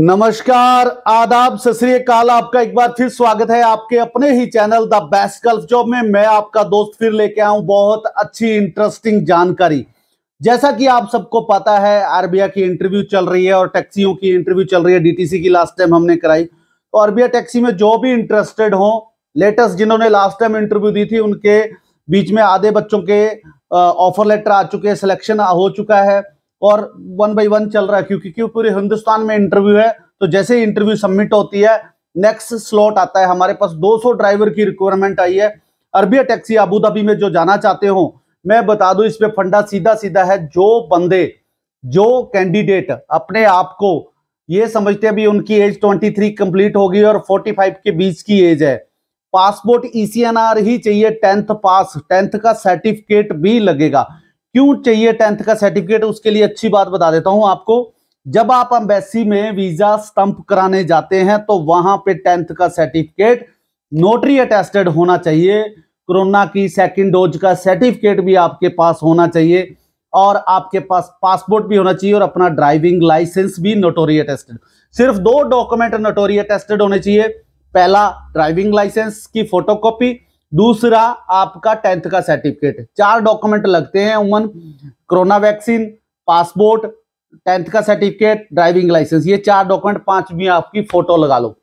नमस्कार आदाब सतरीकाल आपका एक बार फिर स्वागत है आपके अपने ही channel the best Gulf job में मैं आपका दोस्त फिर लेके हूं बहुत अच्छी इंटरेस्टिंग जानकारी जैसा कि आप सबको पता है आरबीआई की इंटरव्यू चल रही है और टैक्सियों की इंटरव्यू चल रही है डीटीसी की लास्ट टाइम हमने कराई तो आरबीआई टैक्सी में जो भी इंटरेस्टेड हो लेटेस्ट जिन्होंने लास्ट टाइम इंटरव्यू दी थी उनके बीच में आधे बच्चों के ऑफर लेटर आ चुके हैं सिलेक्शन हो चुका है और वन बाई वन चल रहा है क्योंकि क्यों पूरे हिंदुस्तान में इंटरव्यू है तो जैसे ही इंटरव्यू सबमिट होती है नेक्स्ट स्लॉट आता है हमारे पास 200 ड्राइवर की रिक्वायरमेंट आई है अरबिया टैक्सी अबू धाबी में जो जाना चाहते हो मैं बता दू इस पे फंडा सीधा सीधा है जो बंदे जो कैंडिडेट अपने आप को ये समझते हैं भी उनकी एज 23 कंप्लीट होगी और 45 के बीच की एज है पासपोर्ट ईसीएनआर e ही चाहिए टेंथ पास टेंथ का सर्टिफिकेट भी लगेगा क्यों चाहिए टेंथ का सर्टिफिकेट उसके लिए अच्छी बात बता देता हूं आपको जब आप एम्बेसी में वीजा स्टंप कराने जाते हैं तो वहां पे टेंथ का सर्टिफिकेट नोटरी अटेस्टेड होना चाहिए कोरोना की सेकेंड डोज का सर्टिफिकेट भी आपके पास होना चाहिए और आपके पास पासपोर्ट भी होना चाहिए और अपना ड्राइविंग लाइसेंस भी नोटोरी अटेस्टेड सिर्फ दो डॉक्यूमेंट नोटोरी अटेस्टेड होने चाहिए पहला ड्राइविंग लाइसेंस की फोटोकॉपी दूसरा आपका टेंथ का सर्टिफिकेट चार डॉक्यूमेंट लगते हैं Oman corona vaccine passport tenth का सर्टिफिकेट ड्राइविंग लाइसेंस ये चार डॉक्यूमेंट पांचवी आपकी फोटो लगा लो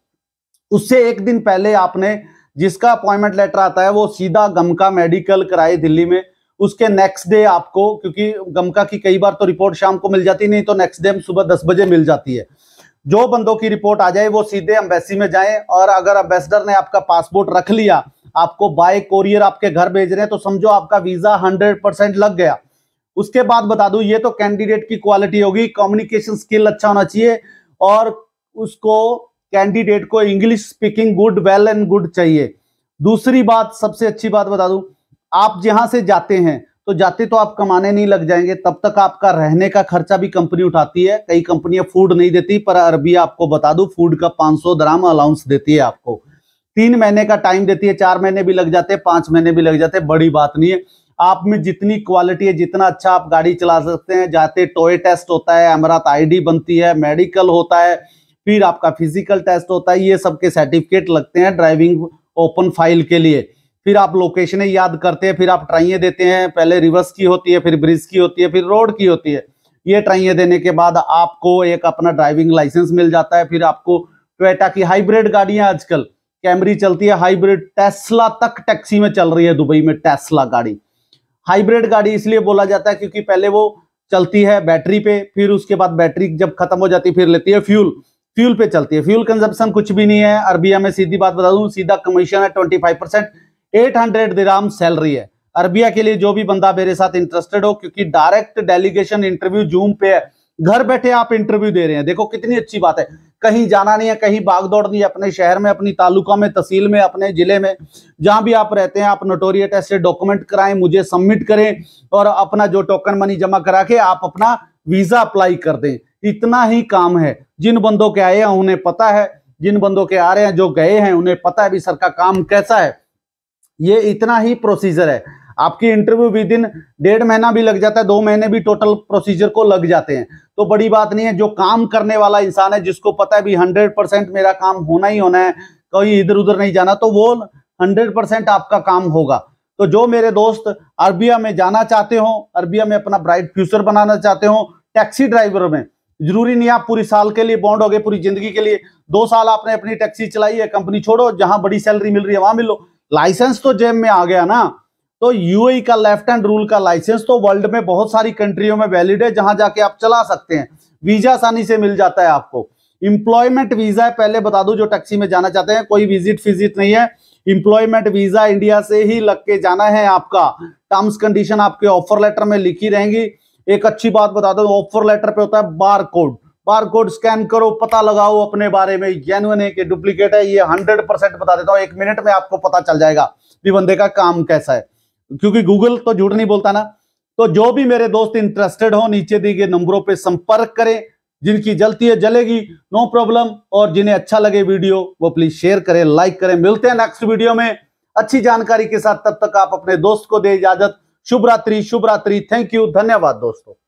उससे एक दिन पहले आपने जिसका अपॉइंटमेंट लेटर आता है वो सीधा गमका मेडिकल कराए दिल्ली में उसके नेक्स्ट डे आपको क्योंकि गमका की कई बार तो रिपोर्ट शाम को मिल जाती नहीं तो नेक्स्ट डे सुबह दस बजे मिल जाती है जो बंदों की रिपोर्ट आ जाए वो सीधे अम्बेसी में जाए और अगर अम्बेसडर ने आपका पासपोर्ट रख लिया आपको बाय कोरियर आपके घर भेज रहे हैं तो समझो आपका वीजा हंड्रेड परसेंट लग गया उसके बाद बता दू ये तो कैंडिडेट की क्वालिटी होगी कम्युनिकेशन स्किल अच्छा होना चाहिए और उसको कैंडिडेट को English speaking good well and good चाहिए दूसरी बात सबसे अच्छी बात बता दूं आप जहां से जाते हैं तो जाते तो आप कमाने नहीं लग जाएंगे तब तक आपका रहने का खर्चा भी कंपनी उठाती है कई कंपनियां फूड नहीं देती पर अरबिया आपको बता दूं फूड का 500 सौ ग्राम अलाउंस देती है आपको तीन महीने का टाइम देती है चार महीने भी लग जाते हैं पांच महीने भी लग जाते हैं बड़ी बात नहीं है आप में जितनी क्वालिटी है जितना अच्छा आप गाड़ी चला सकते हैं जाते टॉय टेस्ट होता है अमरात आईडी बनती है मेडिकल होता है फिर आपका फिजिकल टेस्ट होता है ये सब के सर्टिफिकेट लगते हैं ड्राइविंग ओपन फाइल के लिए फिर आप लोकेशनें याद करते हैं फिर आप ट्राइए देते हैं पहले रिवर्स की होती है फिर ब्रिज की होती है फिर रोड की होती है ये ट्राइए देने के बाद आपको एक अपना ड्राइविंग लाइसेंस मिल जाता है फिर आपको टोयटा की हाइब्रिड गाड़ियां आजकल कैमरी चलती है हाइब्रिड टेस्ला तक टैक्सी में चल रही है दुबई में टेस्ला गाड़ी हाइब्रिड गाड़ी इसलिए बोला जाता है क्योंकि पहले वो चलती है बैटरी पे फिर उसके बाद बैटरी जब खत्म हो जाती है फिर लेती है फ्यूल फ्यूल पे चलती है फ्यूल कंजप्शन कुछ भी नहीं है अरबिया में सीधी बात बता दूं सीधा कमीशन है twenty five percent eight hundred dirham salary है अरबिया के लिए जो भी बंदा मेरे साथ इंटरेस्टेड हो क्योंकि डायरेक्ट डेलीगेशन इंटरव्यू जूम पे है घर बैठे आप इंटरव्यू दे रहे हैं देखो कितनी अच्छी बात है कहीं जाना नहीं है कहीं भागदौड़ नहीं है अपने शहर में अपनी तालुका में तहसील में अपने जिले में जहां भी आप रहते हैं आप नोटोरियट टेस्ट डॉक्यूमेंट कराएं मुझे सबमिट करें और अपना जो टोकन मनी जमा करा के आप अपना वीजा अप्लाई कर दें इतना ही काम है जिन बंदों के आए हैं उन्हें पता है जिन बंदों के आ रहे हैं जो गए हैं उन्हें पता है भी सर का काम कैसा है ये इतना ही प्रोसीजर है आपकी इंटरव्यू विद इन डेढ़ महीना भी लग जाता है दो महीने भी टोटल प्रोसीजर को लग जाते हैं तो बड़ी बात नहीं है जो काम करने वाला इंसान है जिसको पता है भी हंड्रेड परसेंट मेरा काम होना ही होना है कहीं इधर उधर नहीं जाना तो वो हंड्रेड परसेंट आपका काम होगा तो जो मेरे दोस्त अरबिया में जाना चाहते हो अरबिया में अपना ब्राइट फ्यूचर बनाना चाहते हो टैक्सी ड्राइवर में जरूरी नहीं आप पूरी साल के लिए बॉन्ड हो गए पूरी जिंदगी के लिए दो साल आपने अपनी टैक्सी चलाई है कंपनी छोड़ो जहां बड़ी सैलरी मिल रही है वहां मिलो लाइसेंस तो जेब में आ गया ना तो यूएई e का लेफ्ट हैंड रूल का लाइसेंस तो वर्ल्ड में बहुत सारी कंट्रियों में वैलिड है जहां जाके आप चला सकते हैं वीजा आसानी से मिल जाता है आपको इंप्लॉयमेंट वीजा है पहले बता दू जो टैक्सी में जाना चाहते हैं कोई विजिट फिजिट नहीं है इंप्लॉयमेंट वीजा इंडिया से ही लग के जाना है आपका टर्म्स कंडीशन आपके ऑफर लेटर में लिखी रहेंगी एक अच्छी बात बता दो ऑफर लेटर पे होता है bar code bar code scan करो पता लगाओ अपने बारे में जेनुअन है कि डुप्लीकेट है ये हंड्रेड परसेंट बता देता हूँ एक मिनट में आपको पता चल जाएगा कि बंदे का काम कैसा है क्योंकि गूगल तो झूठ नहीं बोलता ना तो जो भी मेरे दोस्त इंटरेस्टेड हो नीचे दिए गए नंबरों पर संपर्क करें जिनकी जलती है जलेगी नो प्रॉब्लम और जिन्हें अच्छा लगे वीडियो वो प्लीज शेयर करें लाइक करें मिलते हैं नेक्स्ट वीडियो में अच्छी जानकारी के साथ तब तक आप अपने दोस्त को दे इजाजत शुभ रात्रि शुभ रात्रि थैंक यू धन्यवाद दोस्तों